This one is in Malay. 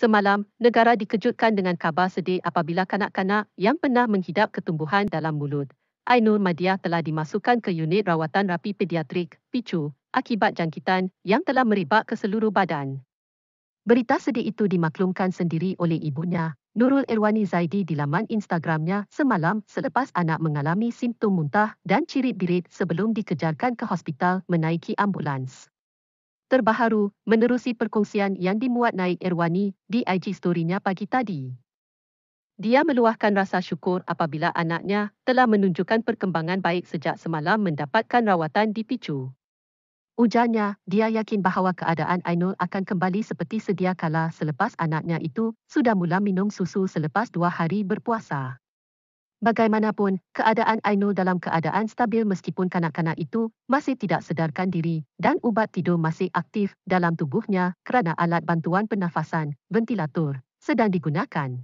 Semalam, negara dikejutkan dengan kabar sedih apabila kanak-kanak yang pernah menghidap ketumbuhan dalam mulut. Ainul Madia telah dimasukkan ke unit rawatan rapi pediatrik, PICU, akibat jangkitan yang telah meribak ke seluruh badan. Berita sedih itu dimaklumkan sendiri oleh ibunya, Nurul Irwani Zaidi di laman Instagramnya semalam selepas anak mengalami simptom muntah dan cirit-birit sebelum dikejarkan ke hospital menaiki ambulans terbaharu menerusi perkongsian yang dimuat naik Erwani di IG story-nya pagi tadi. Dia meluahkan rasa syukur apabila anaknya telah menunjukkan perkembangan baik sejak semalam mendapatkan rawatan di PICU. Ujarnya, dia yakin bahawa keadaan Ainul akan kembali seperti sedia kala selepas anaknya itu sudah mula minum susu selepas dua hari berpuasa. Bagaimanapun, keadaan Ainul dalam keadaan stabil meskipun kanak-kanak itu masih tidak sedarkan diri dan ubat tidur masih aktif dalam tubuhnya kerana alat bantuan pernafasan, ventilator, sedang digunakan.